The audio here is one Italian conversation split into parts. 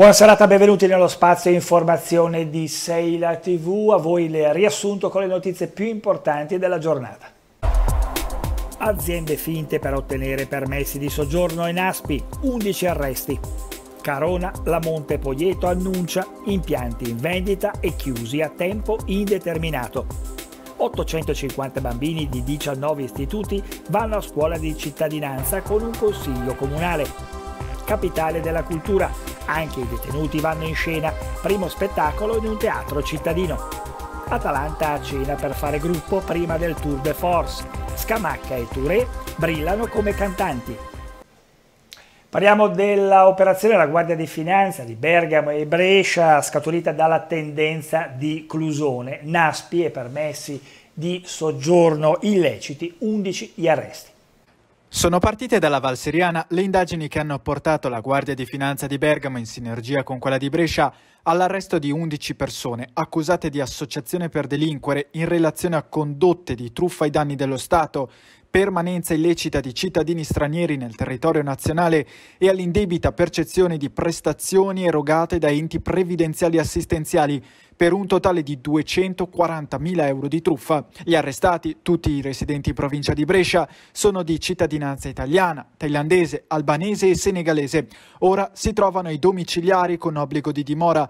Buona serata, benvenuti nello spazio informazione di Seila TV, a voi il riassunto con le notizie più importanti della giornata. Aziende finte per ottenere permessi di soggiorno in Aspi, 11 arresti. Carona, Lamonte e Poglieto annuncia impianti in vendita e chiusi a tempo indeterminato. 850 bambini di 19 istituti vanno a scuola di cittadinanza con un consiglio comunale capitale della cultura. Anche i detenuti vanno in scena, primo spettacolo in un teatro cittadino. Atalanta a cena per fare gruppo prima del Tour de Force. Scamacca e Touré brillano come cantanti. Parliamo dell'operazione della Guardia di Finanza di Bergamo e Brescia scaturita dalla tendenza di Clusone, Naspi e permessi di soggiorno illeciti, 11 gli arresti. Sono partite dalla Valseriana le indagini che hanno portato la Guardia di Finanza di Bergamo in sinergia con quella di Brescia all'arresto di 11 persone accusate di associazione per delinquere in relazione a condotte di truffa ai danni dello Stato, permanenza illecita di cittadini stranieri nel territorio nazionale e all'indebita percezione di prestazioni erogate da enti previdenziali assistenziali per un totale di 240.000 euro di truffa. Gli arrestati, tutti i residenti in provincia di Brescia, sono di cittadinanza italiana, thailandese, albanese e senegalese. Ora si trovano ai domiciliari con obbligo di dimora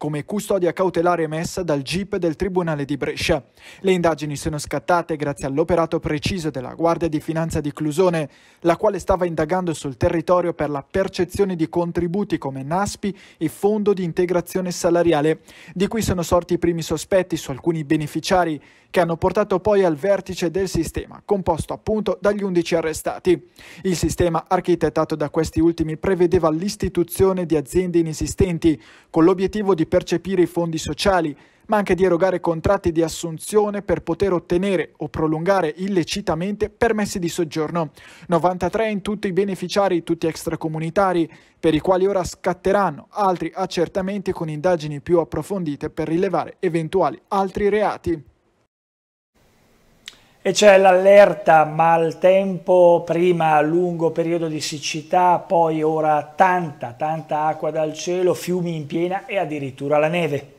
come custodia cautelare emessa dal GIP del Tribunale di Brescia. Le indagini sono scattate grazie all'operato preciso della Guardia di Finanza di Clusone, la quale stava indagando sul territorio per la percezione di contributi come NASPI e Fondo di Integrazione Salariale, di cui sono sorti i primi sospetti su alcuni beneficiari che hanno portato poi al vertice del sistema, composto appunto dagli 11 arrestati. Il sistema architettato da questi ultimi prevedeva l'istituzione di aziende inesistenti, con l'obiettivo di percepire i fondi sociali, ma anche di erogare contratti di assunzione per poter ottenere o prolungare illecitamente permessi di soggiorno. 93 in tutti i beneficiari, tutti extracomunitari, per i quali ora scatteranno altri accertamenti con indagini più approfondite per rilevare eventuali altri reati e c'è l'allerta maltempo, prima lungo periodo di siccità, poi ora tanta, tanta acqua dal cielo, fiumi in piena e addirittura la neve.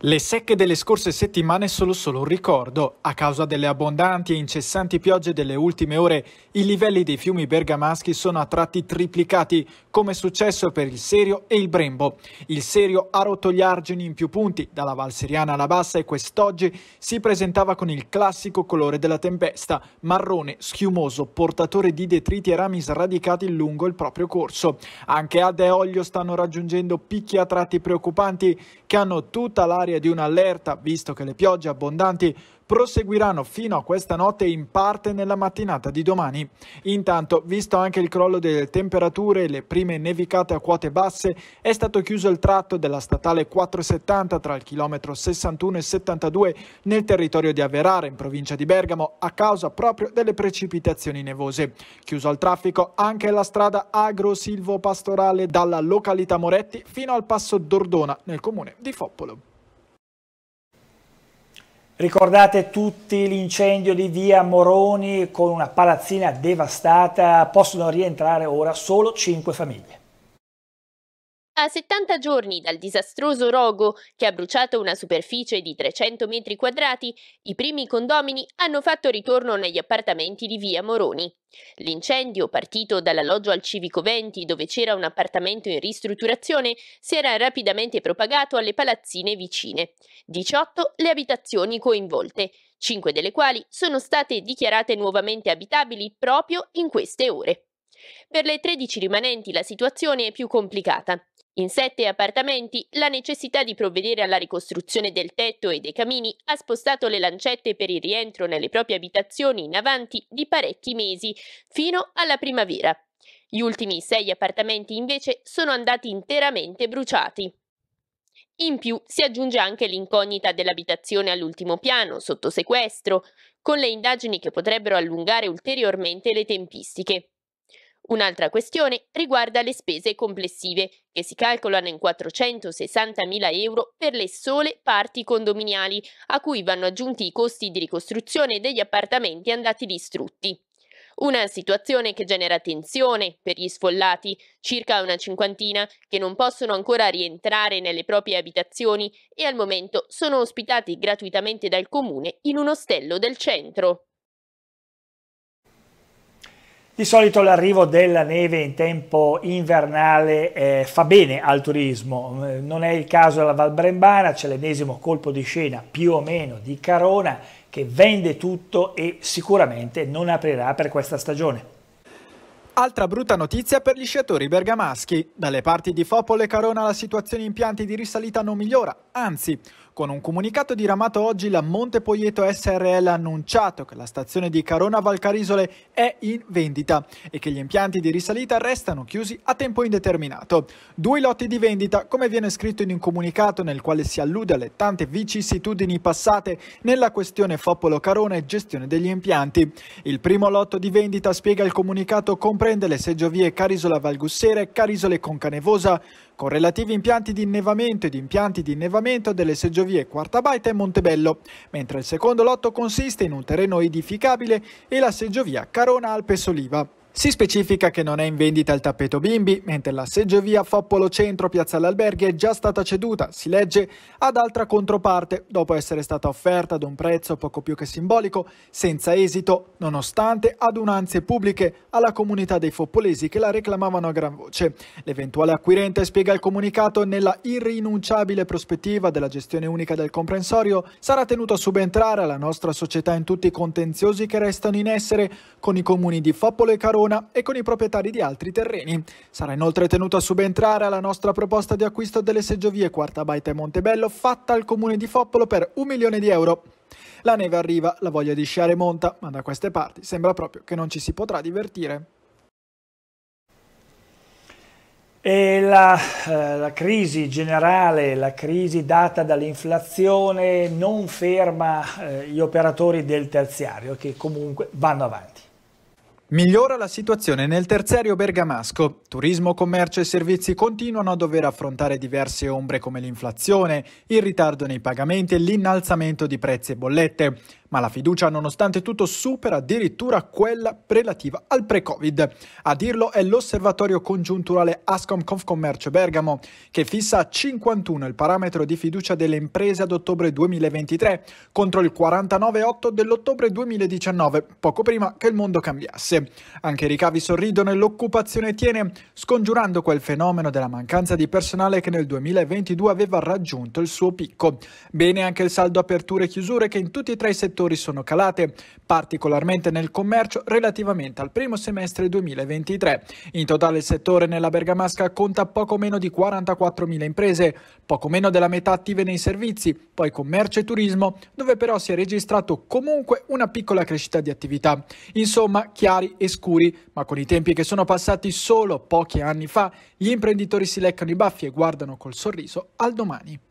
Le secche delle scorse settimane sono solo un ricordo. A causa delle abbondanti e incessanti piogge delle ultime ore, i livelli dei fiumi bergamaschi sono a tratti triplicati, come è successo per il Serio e il Brembo. Il Serio ha rotto gli argini in più punti, dalla Valseriana alla Bassa, e quest'oggi si presentava con il classico colore della tempesta, marrone, schiumoso, portatore di detriti e rami sradicati lungo il proprio corso. Anche Adda e Olio stanno raggiungendo picchi a tratti preoccupanti che hanno tutta l'area necessaria di un'allerta, visto che le piogge abbondanti proseguiranno fino a questa notte in parte nella mattinata di domani. Intanto, visto anche il crollo delle temperature e le prime nevicate a quote basse, è stato chiuso il tratto della statale 470 tra il chilometro 61 e 72 nel territorio di Averara, in provincia di Bergamo, a causa proprio delle precipitazioni nevose. Chiuso al traffico anche la strada agro-silvo-pastorale dalla località Moretti fino al passo Dordona, nel comune di Foppolo. Ricordate tutti l'incendio di via Moroni con una palazzina devastata, possono rientrare ora solo 5 famiglie. A 70 giorni dal disastroso rogo che ha bruciato una superficie di 300 metri quadrati, i primi condomini hanno fatto ritorno negli appartamenti di via Moroni. L'incendio, partito dall'alloggio al Civico 20, dove c'era un appartamento in ristrutturazione, si era rapidamente propagato alle palazzine vicine. 18 le abitazioni coinvolte, 5 delle quali sono state dichiarate nuovamente abitabili proprio in queste ore. Per le 13 rimanenti la situazione è più complicata. In sette appartamenti la necessità di provvedere alla ricostruzione del tetto e dei camini ha spostato le lancette per il rientro nelle proprie abitazioni in avanti di parecchi mesi, fino alla primavera. Gli ultimi sei appartamenti invece sono andati interamente bruciati. In più si aggiunge anche l'incognita dell'abitazione all'ultimo piano, sotto sequestro, con le indagini che potrebbero allungare ulteriormente le tempistiche. Un'altra questione riguarda le spese complessive, che si calcolano in 460.000 euro per le sole parti condominiali, a cui vanno aggiunti i costi di ricostruzione degli appartamenti andati distrutti. Una situazione che genera tensione per gli sfollati, circa una cinquantina, che non possono ancora rientrare nelle proprie abitazioni e al momento sono ospitati gratuitamente dal comune in un ostello del centro. Di solito l'arrivo della neve in tempo invernale eh, fa bene al turismo, eh, non è il caso della Val Brembana, c'è l'ennesimo colpo di scena più o meno di Carona che vende tutto e sicuramente non aprirà per questa stagione. Altra brutta notizia per gli sciatori bergamaschi. Dalle parti di Fopole e Carona la situazione in pianti di risalita non migliora, anzi con un comunicato diramato oggi la Montepoieto SRL ha annunciato che la stazione di Carona Valcarisole è in vendita e che gli impianti di risalita restano chiusi a tempo indeterminato. Due lotti di vendita, come viene scritto in un comunicato nel quale si allude alle tante vicissitudini passate nella questione Foppolo Carona e gestione degli impianti. Il primo lotto di vendita, spiega il comunicato, comprende le seggiovie Carisola Valgussere, Carisole Concanevosa, con relativi impianti di innevamento ed impianti di innevamento delle seggiovie Quartabaita e Montebello, mentre il secondo lotto consiste in un terreno edificabile e la seggiovia Carona Alpe Soliva. Si specifica che non è in vendita il tappeto bimbi, mentre la seggiovia Foppolo Centro Piazza all'Alberghi è già stata ceduta, si legge, ad altra controparte, dopo essere stata offerta ad un prezzo poco più che simbolico, senza esito, nonostante adunanze pubbliche alla comunità dei foppolesi che la reclamavano a gran voce. L'eventuale acquirente, spiega il comunicato, nella irrinunciabile prospettiva della gestione unica del comprensorio, sarà tenuto a subentrare alla nostra società in tutti i contenziosi che restano in essere con i comuni di Foppolo e Carone Savona e con i proprietari di altri terreni. Sarà inoltre tenuto a subentrare alla nostra proposta di acquisto delle seggiovie Quarta Baita e Montebello fatta al comune di Foppolo per un milione di euro. La neve arriva, la voglia di sciare monta, ma da queste parti sembra proprio che non ci si potrà divertire. E la, eh, la, crisi generale, la crisi data dall'inflazione non ferma eh, gli operatori del terziario che comunque vanno avanti. Migliora la situazione nel terziario bergamasco. Turismo, commercio e servizi continuano a dover affrontare diverse ombre come l'inflazione, il ritardo nei pagamenti e l'innalzamento di prezzi e bollette ma la fiducia nonostante tutto supera addirittura quella relativa al pre-Covid. A dirlo è l'osservatorio congiunturale Ascom Confcommercio Bergamo, che fissa a 51 il parametro di fiducia delle imprese ad ottobre 2023 contro il 49,8 dell'ottobre 2019, poco prima che il mondo cambiasse. Anche i ricavi sorridono e l'occupazione tiene, scongiurando quel fenomeno della mancanza di personale che nel 2022 aveva raggiunto il suo picco. Bene anche il saldo aperture e chiusure che in tutti e tre i settori settori sono calate, particolarmente nel commercio relativamente al primo semestre 2023. In totale il settore nella Bergamasca conta poco meno di 44.000 imprese, poco meno della metà attive nei servizi, poi commercio e turismo, dove però si è registrato comunque una piccola crescita di attività. Insomma, chiari e scuri, ma con i tempi che sono passati solo pochi anni fa, gli imprenditori si leccano i baffi e guardano col sorriso al domani.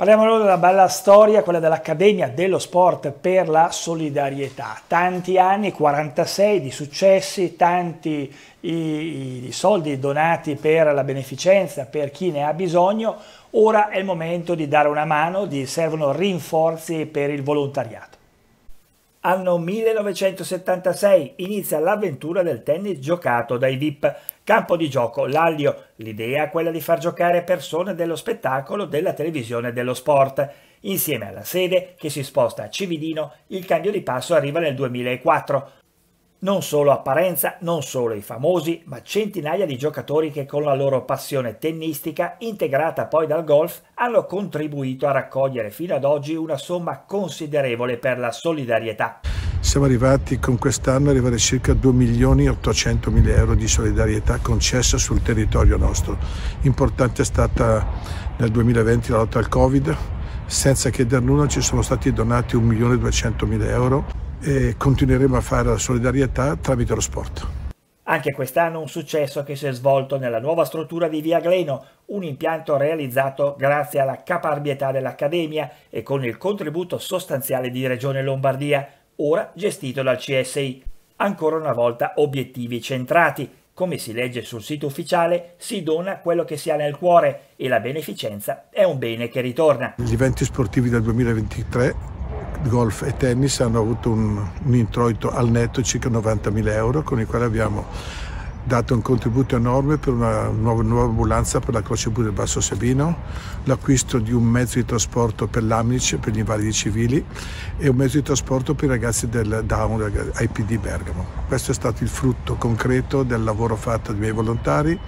Parliamo allora della bella storia, quella dell'Accademia dello Sport per la Solidarietà. Tanti anni, 46 di successi, tanti i, i soldi donati per la beneficenza, per chi ne ha bisogno. Ora è il momento di dare una mano, di, servono rinforzi per il volontariato. Anno 1976 inizia l'avventura del tennis giocato dai VIP. Campo di gioco, l'Allio. L'idea è quella di far giocare persone dello spettacolo, della televisione e dello sport. Insieme alla sede, che si sposta a Cividino, il cambio di passo arriva nel 2004. Non solo apparenza, non solo i famosi, ma centinaia di giocatori che con la loro passione tennistica, integrata poi dal golf, hanno contribuito a raccogliere fino ad oggi una somma considerevole per la solidarietà. Siamo arrivati con quest'anno a arrivare a circa 2 milioni e 800 mila euro di solidarietà concessa sul territorio nostro. Importante è stata nel 2020 la lotta al Covid, senza chieder nulla ci sono stati donati 1 milione e 200 mila euro e continueremo a fare la solidarietà tramite lo sport. Anche quest'anno un successo che si è svolto nella nuova struttura di Via Gleno, un impianto realizzato grazie alla caparbietà dell'Accademia e con il contributo sostanziale di Regione Lombardia ora gestito dal CSI. Ancora una volta obiettivi centrati. Come si legge sul sito ufficiale, si dona quello che si ha nel cuore e la beneficenza è un bene che ritorna. Gli eventi sportivi del 2023 golf e tennis hanno avuto un, un introito al netto circa 90.000 euro con i quali abbiamo dato un contributo enorme per una nuova, nuova ambulanza per la Croce Blu del Basso Sabino, l'acquisto di un mezzo di trasporto per l'AMNIC, per gli invalidi civili e un mezzo di trasporto per i ragazzi del Down IPD Bergamo. Questo è stato il frutto concreto del lavoro fatto dai miei volontari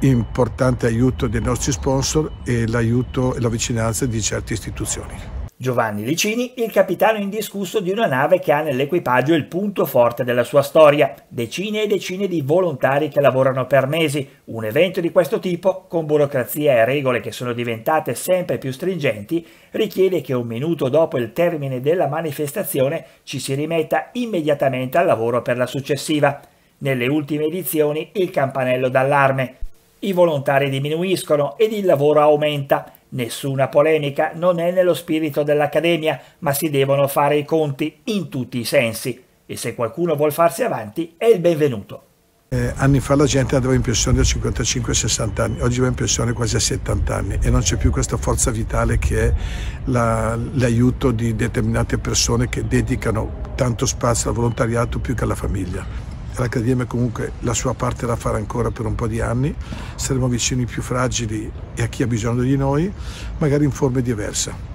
importante aiuto dei nostri sponsor e l'aiuto e la vicinanza di certe istituzioni. Giovanni Licini, il capitano indiscusso di una nave che ha nell'equipaggio il punto forte della sua storia, decine e decine di volontari che lavorano per mesi. Un evento di questo tipo, con burocrazia e regole che sono diventate sempre più stringenti, richiede che un minuto dopo il termine della manifestazione ci si rimetta immediatamente al lavoro per la successiva. Nelle ultime edizioni il campanello d'allarme. I volontari diminuiscono ed il lavoro aumenta Nessuna polemica non è nello spirito dell'Accademia, ma si devono fare i conti in tutti i sensi e se qualcuno vuol farsi avanti è il benvenuto. Eh, anni fa la gente andava in pensione a 55-60 anni, oggi va in pensione quasi a 70 anni e non c'è più questa forza vitale che è l'aiuto di determinate persone che dedicano tanto spazio al volontariato più che alla famiglia l'Accademia comunque la sua parte da fare ancora per un po' di anni, saremo vicini ai più fragili e a chi ha bisogno di noi, magari in forme diverse.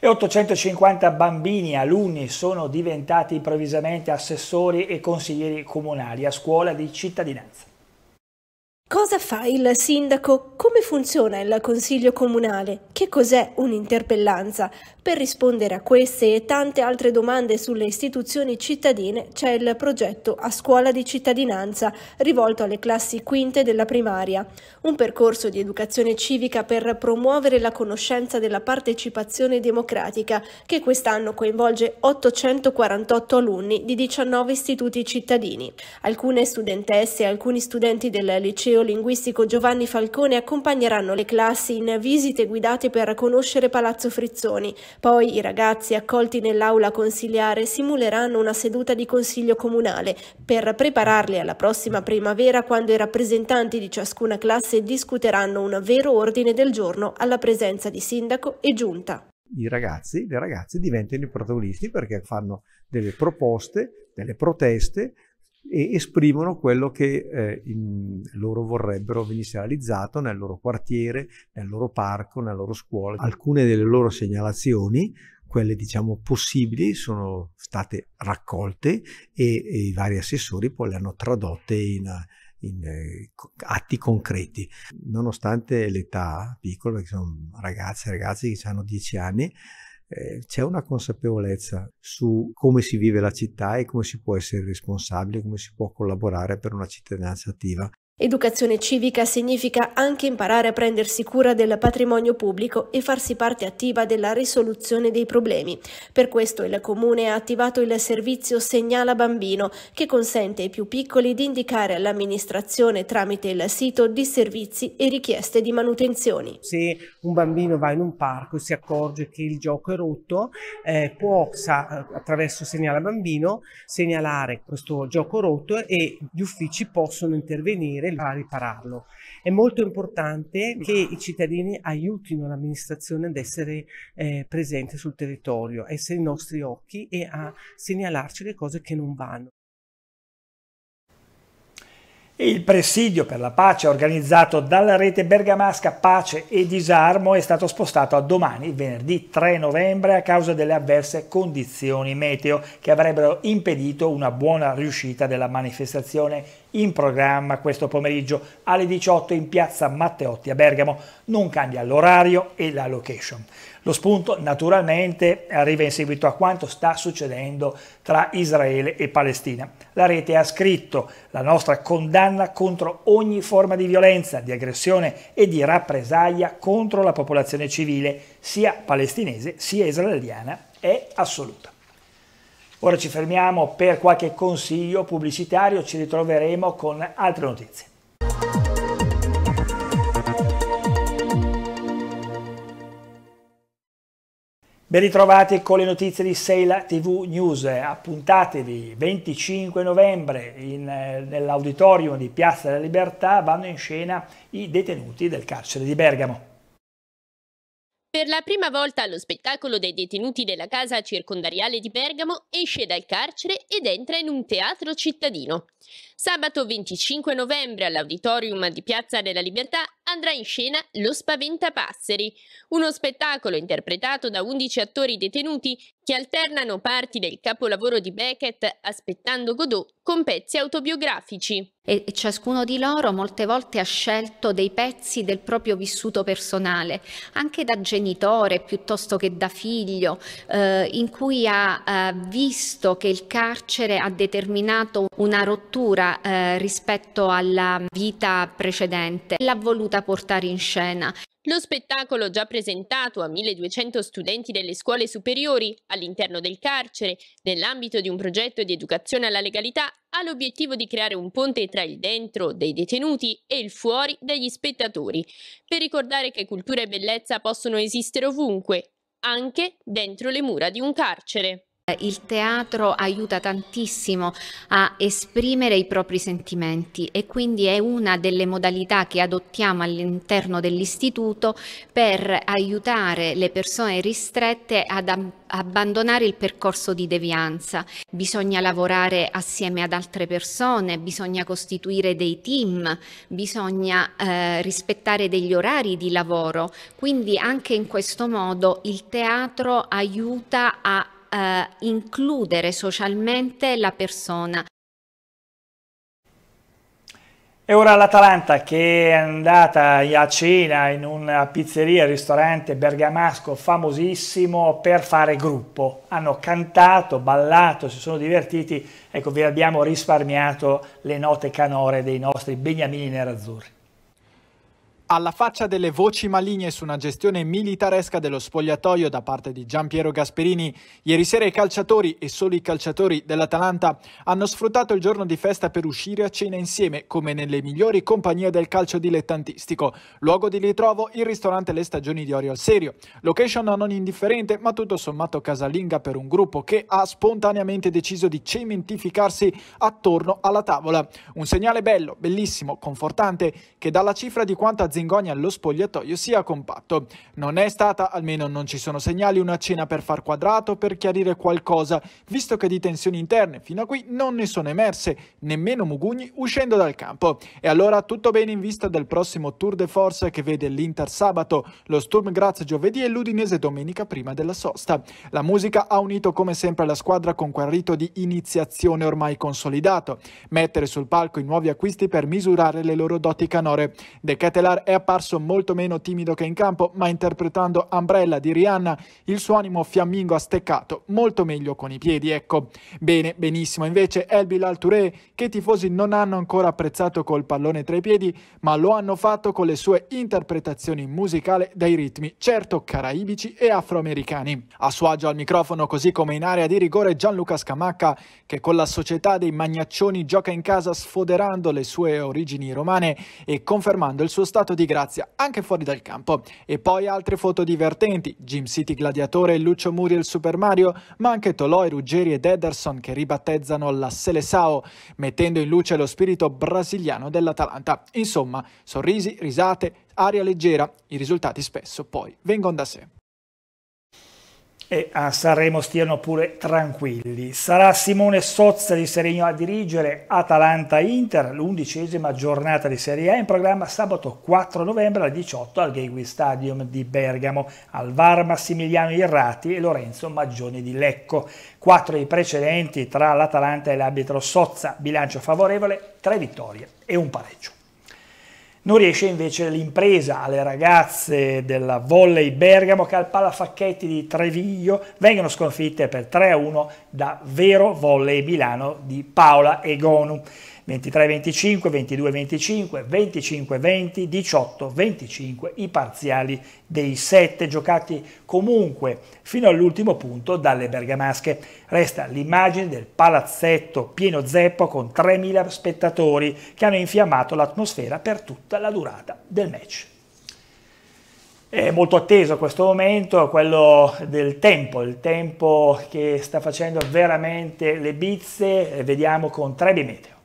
E 850 bambini, alunni, sono diventati improvvisamente assessori e consiglieri comunali a scuola di cittadinanza. Cosa fa il sindaco? Come funziona il consiglio comunale? Che cos'è un'interpellanza? Per rispondere a queste e tante altre domande sulle istituzioni cittadine c'è il progetto A Scuola di Cittadinanza, rivolto alle classi quinte della primaria. Un percorso di educazione civica per promuovere la conoscenza della partecipazione democratica che quest'anno coinvolge 848 alunni di 19 istituti cittadini. Alcune studentesse e alcuni studenti del liceo linguistico Giovanni Falcone accompagneranno le classi in visite guidate per conoscere Palazzo Frizzoni. Poi i ragazzi accolti nell'aula consiliare simuleranno una seduta di consiglio comunale per prepararli alla prossima primavera quando i rappresentanti di ciascuna classe discuteranno un vero ordine del giorno alla presenza di sindaco e giunta i ragazzi, le ragazze diventano i protagonisti perché fanno delle proposte, delle proteste, e esprimono quello che eh, in, loro vorrebbero venisse realizzato nel loro quartiere, nel loro parco, nella loro scuola. Alcune delle loro segnalazioni, quelle diciamo possibili, sono state raccolte e, e i vari assessori poi le hanno tradotte in, in eh, atti concreti. Nonostante l'età piccola, perché sono ragazze e ragazzi che hanno 10 anni, eh, c'è una consapevolezza su come si vive la città e come si può essere responsabili, come si può collaborare per una cittadinanza attiva Educazione civica significa anche imparare a prendersi cura del patrimonio pubblico e farsi parte attiva della risoluzione dei problemi. Per questo il Comune ha attivato il servizio Segnala Bambino, che consente ai più piccoli di indicare all'amministrazione tramite il sito di servizi e richieste di manutenzioni. Se un bambino va in un parco e si accorge che il gioco è rotto, eh, può eh, attraverso Segnala Bambino segnalare questo gioco rotto e gli uffici possono intervenire procedere a ripararlo. È molto importante che i cittadini aiutino l'amministrazione ad essere eh, presente sul territorio, essere i nostri occhi e a segnalarci le cose che non vanno. Il presidio per la pace organizzato dalla rete bergamasca Pace e Disarmo è stato spostato a domani, venerdì 3 novembre, a causa delle avverse condizioni meteo che avrebbero impedito una buona riuscita della manifestazione in programma questo pomeriggio alle 18 in piazza Matteotti a Bergamo. Non cambia l'orario e la location. Lo spunto naturalmente arriva in seguito a quanto sta succedendo tra Israele e Palestina. La rete ha scritto la nostra condanna contro ogni forma di violenza, di aggressione e di rappresaglia contro la popolazione civile, sia palestinese sia israeliana, è assoluta. Ora ci fermiamo per qualche consiglio pubblicitario, ci ritroveremo con altre notizie. Ben ritrovati con le notizie di Seila TV News, appuntatevi 25 novembre eh, nell'auditorium di Piazza della Libertà vanno in scena i detenuti del carcere di Bergamo. Per la prima volta allo spettacolo dei detenuti della casa circondariale di Bergamo esce dal carcere ed entra in un teatro cittadino. Sabato 25 novembre all'auditorium di Piazza della Libertà andrà in scena Lo Spaventapasseri, uno spettacolo interpretato da 11 attori detenuti che alternano parti del capolavoro di Beckett aspettando Godot con pezzi autobiografici. E ciascuno di loro molte volte ha scelto dei pezzi del proprio vissuto personale, anche da genitore piuttosto che da figlio, eh, in cui ha eh, visto che il carcere ha determinato una rottura eh, rispetto alla vita precedente, l'ha voluta portare in scena. Lo spettacolo già presentato a 1200 studenti delle scuole superiori all'interno del carcere, nell'ambito di un progetto di educazione alla legalità, ha l'obiettivo di creare un ponte tra il dentro dei detenuti e il fuori degli spettatori, per ricordare che cultura e bellezza possono esistere ovunque, anche dentro le mura di un carcere. Il teatro aiuta tantissimo a esprimere i propri sentimenti e quindi è una delle modalità che adottiamo all'interno dell'istituto per aiutare le persone ristrette ad abbandonare il percorso di devianza. Bisogna lavorare assieme ad altre persone, bisogna costituire dei team, bisogna eh, rispettare degli orari di lavoro, quindi anche in questo modo il teatro aiuta a eh, includere socialmente la persona. E ora l'Atalanta che è andata a cena in una pizzeria, ristorante bergamasco famosissimo per fare gruppo. Hanno cantato, ballato, si sono divertiti. Ecco, vi abbiamo risparmiato le note canore dei nostri beniamini nerazzurri. Alla faccia delle voci maligne su una gestione militaresca dello spogliatoio da parte di Gian Piero Gasperini, ieri sera i calciatori e solo i calciatori dell'Atalanta hanno sfruttato il giorno di festa per uscire a cena insieme, come nelle migliori compagnie del calcio dilettantistico. Luogo di ritrovo il ristorante Le Stagioni di Orio al Serio. Location non indifferente, ma tutto sommato casalinga per un gruppo che ha spontaneamente deciso di cementificarsi attorno alla tavola. Un segnale bello, bellissimo, confortante, che dalla cifra di quanta azienda Zingonia allo spogliatoio sia compatto. Non è stata, almeno non ci sono segnali, una cena per far quadrato per chiarire qualcosa, visto che di tensioni interne fino a qui non ne sono emerse, nemmeno Mugugni uscendo dal campo. E allora tutto bene in vista del prossimo Tour de Force che vede l'Inter sabato, lo Sturm Graz giovedì e l'Udinese domenica prima della sosta. La musica ha unito come sempre la squadra con quel rito di iniziazione ormai consolidato, mettere sul palco i nuovi acquisti per misurare le loro doti canore. De Ketelar è apparso molto meno timido che in campo, ma interpretando Umbrella di Rihanna, il suo animo fiammingo ha steccato molto meglio con i piedi, ecco. Bene, benissimo invece Elbil Bilal che i tifosi non hanno ancora apprezzato col pallone tra i piedi, ma lo hanno fatto con le sue interpretazioni musicali dai ritmi, certo caraibici e afroamericani. A suo agio al microfono, così come in area di rigore Gianluca Scamacca, che con la società dei Magnaccioni gioca in casa sfoderando le sue origini romane e confermando il suo stato di di grazia anche fuori dal campo. E poi altre foto divertenti, Jim City Gladiatore e Lucio Muri il Super Mario, ma anche Toloi, Ruggeri ed Ederson che ribattezzano la Seleção, mettendo in luce lo spirito brasiliano dell'Atalanta. Insomma, sorrisi, risate, aria leggera, i risultati spesso poi vengono da sé e a Sanremo stiano pure tranquilli. Sarà Simone Sozza di Serenio a dirigere Atalanta-Inter, l'undicesima giornata di Serie A in programma sabato 4 novembre alle 18 al Gateway Stadium di Bergamo, al VAR Massimiliano Irrati e Lorenzo Maggioni di Lecco. Quattro i precedenti tra l'Atalanta e l'arbitro Sozza, bilancio favorevole, tre vittorie e un pareggio. Non riesce invece l'impresa alle ragazze della Volley Bergamo che al Palafacchetti di Treviglio vengono sconfitte per 3-1 da Vero Volley Milano di Paola Egonu. 23 25, 22 25, 25 20, 18 25 i parziali dei 7 giocati comunque fino all'ultimo punto dalle bergamasche. Resta l'immagine del palazzetto pieno zeppo con 3000 spettatori che hanno infiammato l'atmosfera per tutta la durata del match. È molto atteso questo momento, quello del tempo, il tempo che sta facendo veramente le bizze, vediamo con Trebi Meteo.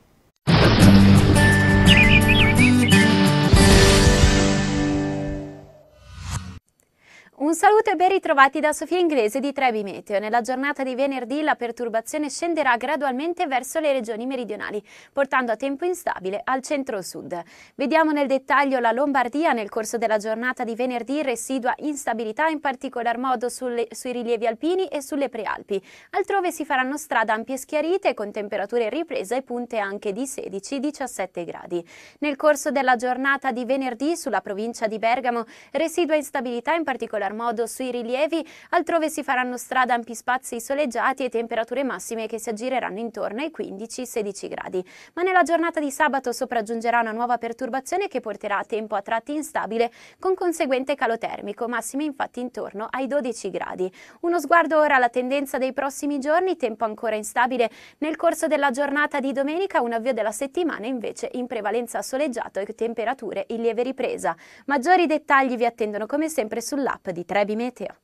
Un saluto e ben ritrovati da Sofia Inglese di Trebi Meteo. Nella giornata di venerdì la perturbazione scenderà gradualmente verso le regioni meridionali, portando a tempo instabile al centro-sud. Vediamo nel dettaglio la Lombardia. Nel corso della giornata di venerdì residua instabilità in particolar modo sulle, sui rilievi alpini e sulle prealpi. Altrove si faranno strada ampie schiarite con temperature riprese e punte anche di 16-17 gradi. Nel corso della giornata di venerdì sulla provincia di Bergamo residua instabilità in particolar particolar modo sui rilievi, altrove si faranno strada ampi spazi soleggiati e temperature massime che si aggireranno intorno ai 15-16 gradi. Ma nella giornata di sabato sopraggiungerà una nuova perturbazione che porterà a tempo a tratti instabile con conseguente calo termico, massime infatti intorno ai 12 gradi. Uno sguardo ora alla tendenza dei prossimi giorni, tempo ancora instabile nel corso della giornata di domenica, un avvio della settimana invece in prevalenza soleggiato e temperature in lieve ripresa. Maggiori dettagli vi attendono come sempre sull'app di di Trebi Meteo.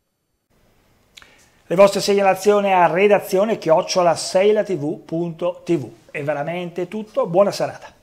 Le vostre segnalazioni a redazione chiocciola seilatv.tv. È veramente tutto, buona serata.